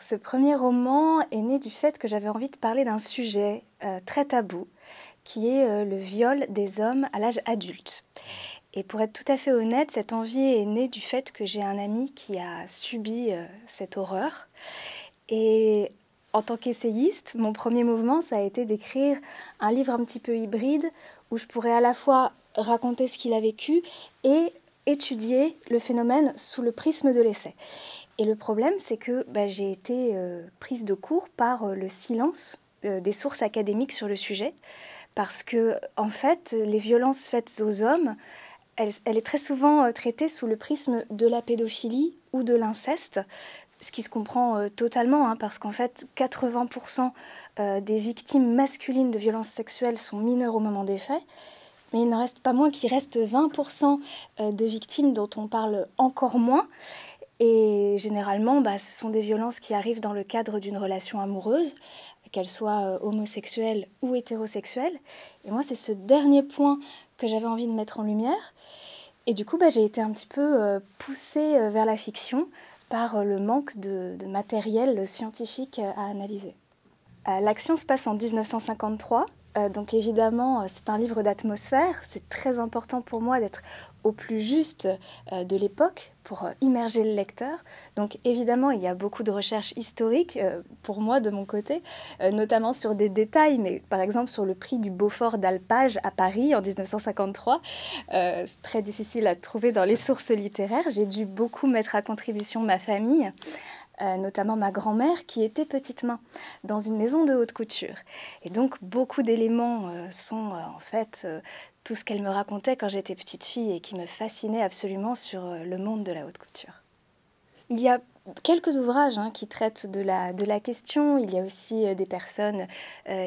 Ce premier roman est né du fait que j'avais envie de parler d'un sujet euh, très tabou, qui est euh, le viol des hommes à l'âge adulte. Et pour être tout à fait honnête, cette envie est née du fait que j'ai un ami qui a subi euh, cette horreur. Et en tant qu'essayiste, mon premier mouvement, ça a été d'écrire un livre un petit peu hybride où je pourrais à la fois raconter ce qu'il a vécu et étudier le phénomène sous le prisme de l'essai. Et le problème, c'est que bah, j'ai été euh, prise de court par euh, le silence euh, des sources académiques sur le sujet, parce que, en fait, les violences faites aux hommes, elle, est très souvent traitée sous le prisme de la pédophilie ou de l'inceste, ce qui se comprend totalement, hein, parce qu'en fait, 80% des victimes masculines de violences sexuelles sont mineures au moment des faits mais il n'en reste pas moins qu'il reste 20% euh, de victimes dont on parle encore moins. Et généralement, bah, ce sont des violences qui arrivent dans le cadre d'une relation amoureuse, qu'elle soit euh, homosexuelle ou hétérosexuelle. Et moi, c'est ce dernier point que j'avais envie de mettre en lumière. Et du coup, bah, j'ai été un petit peu euh, poussée vers la fiction par le manque de matériel scientifique à analyser. L'action se passe en 1953 euh, donc évidemment, euh, c'est un livre d'atmosphère. C'est très important pour moi d'être au plus juste euh, de l'époque pour immerger le lecteur. Donc évidemment, il y a beaucoup de recherches historiques pour moi de mon côté, notamment sur des détails, mais par exemple sur le prix du Beaufort d'Alpage à Paris en 1953. c'est très difficile à trouver dans les sources littéraires. J'ai dû beaucoup mettre à contribution ma famille. Euh, notamment ma grand-mère qui était petite main dans une maison de haute couture. Et donc beaucoup d'éléments euh, sont euh, en fait tout ce qu'elle me racontait quand j'étais petite fille et qui me fascinait absolument sur le monde de la haute couture. Il y a quelques ouvrages hein, qui traitent de la, question. Il y a aussi des personnes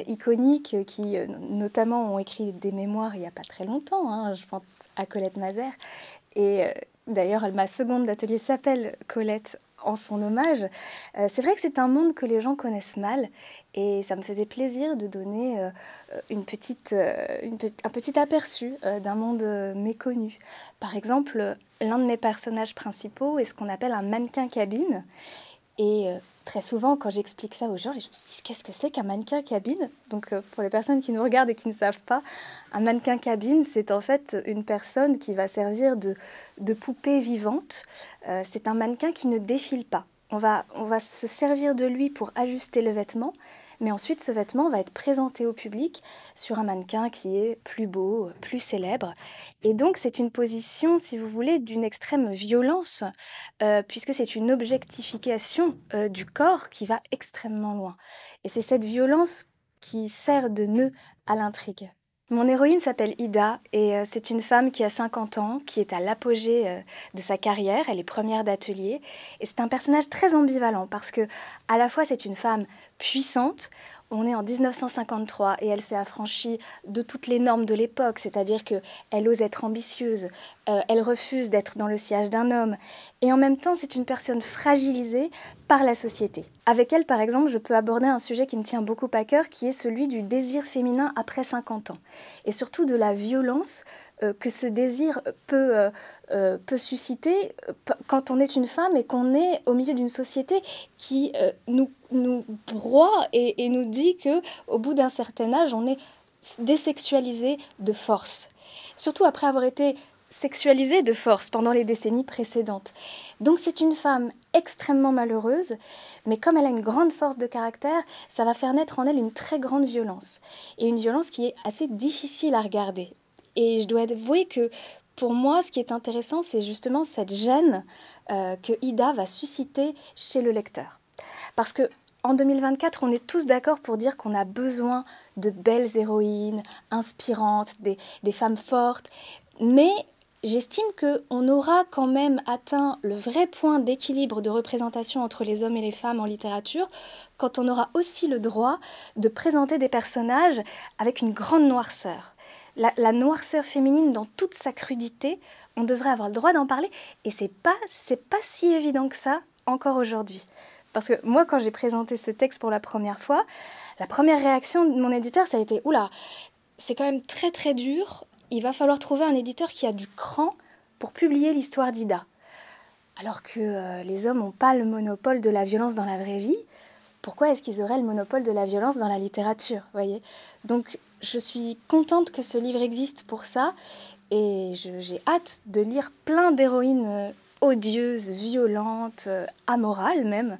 iconiques qui, notamment, ont écrit des mémoires il n'y a pas très longtemps. Hein, je pense à Colette Mazer. Et d'ailleurs, ma seconde d'atelier s'appelle Colette en son hommage. Euh, c'est vrai que c'est un monde que les gens connaissent mal et ça me faisait plaisir de donner euh, une petite, euh, un petit aperçu d'un monde méconnu. Par exemple, l'un de mes personnages principaux est ce qu'on appelle un mannequin cabine et euh, très souvent, quand j'explique ça aux gens, les gens me disent qu'est-ce que c'est qu'un mannequin cabine Donc, euh, pour les personnes qui nous regardent et qui ne savent pas, un mannequin cabine, c'est en fait une personne qui va servir de, poupée vivante. Euh, c'est un mannequin qui ne défile pas. On va, on va se servir de lui pour ajuster le vêtement, mais ensuite, ce vêtement va être présenté au public sur un mannequin qui est plus beau, plus célèbre. Et donc, c'est une position, si vous voulez, d'une extrême violence, euh, puisque c'est une objectification euh, du corps qui va extrêmement loin. Et c'est cette violence qui sert de nœud à l'intrigue. Mon héroïne s'appelle Ida et euh, c'est une femme qui a 50 ans, qui est à l'apogée de sa carrière, elle est première d'atelier et c'est un personnage très ambivalent parce que à la fois c'est une femme puissante. On est en 1953 et elle s'est affranchie de toutes les normes de l'époque, c'est-à-dire que elle ose être ambitieuse, euh, elle refuse d'être dans le siège d'un homme, et en même temps c'est une personne fragilisée par la société. Avec elle, par exemple, je peux aborder un sujet qui me tient beaucoup à cœur, qui est celui du désir féminin après 50 ans, et surtout de la violence euh, que ce désir peut, euh, peut susciter quand on est une femme et qu'on est au milieu d'une société qui nous, nous roi et, nous dit que au bout d'un certain âge, on est désexualisé de force. Surtout après avoir été sexualisé de force pendant les décennies précédentes. Donc c'est une femme extrêmement malheureuse, mais comme elle a une grande force de caractère, ça va faire naître en elle une très grande violence, et une violence qui est assez difficile à regarder. Et je dois avouer que pour moi, ce qui est intéressant, c'est justement cette gêne euh, que Ida va susciter chez le lecteur. Parce que en 2024, on est tous d'accord pour dire qu'on a besoin de belles héroïnes, inspirantes, des, femmes fortes, mais j'estime qu'on aura quand même atteint le vrai point d'équilibre de représentation entre les hommes et les femmes en littérature quand on aura aussi le droit de présenter des personnages avec une grande noirceur. La, noirceur féminine dans toute sa crudité, on devrait avoir le droit d'en parler et c'est pas, c'est pas si évident que ça encore aujourd'hui. Parce que moi, quand j'ai présenté ce texte pour la première fois, la première réaction de mon éditeur, ça a été Oula, c'est quand même très très dur. Il va falloir trouver un éditeur qui a du cran pour publier l'histoire d'Ida. Alors que euh, les hommes n'ont pas le monopole de la violence dans la vraie vie, pourquoi est-ce qu'ils auraient le monopole de la violence dans la littérature voyez Donc je suis contente que ce livre existe pour ça et j'ai hâte de lire plein d'héroïnes euh, odieuse, violente, euh, amorale même,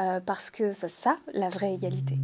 euh, parce que c'est ça la vraie égalité.